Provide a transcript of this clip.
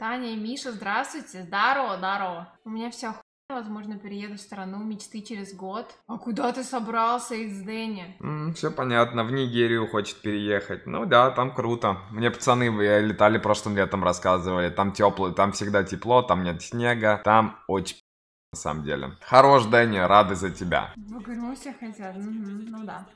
Таня и Миша, здравствуйте. Здорово, здорово. У меня все Возможно, перееду в страну мечты через год. А куда ты собрался из Дэни? Mm, все понятно, в Нигерию хочет переехать. Ну да, там круто. Мне пацаны летали прошлым летом, рассказывали. Там тепло, там всегда тепло, там нет снега. Там очень на самом деле. Хорош, Дэнни, рады за тебя. Вагрусия хотят, угу, ну да.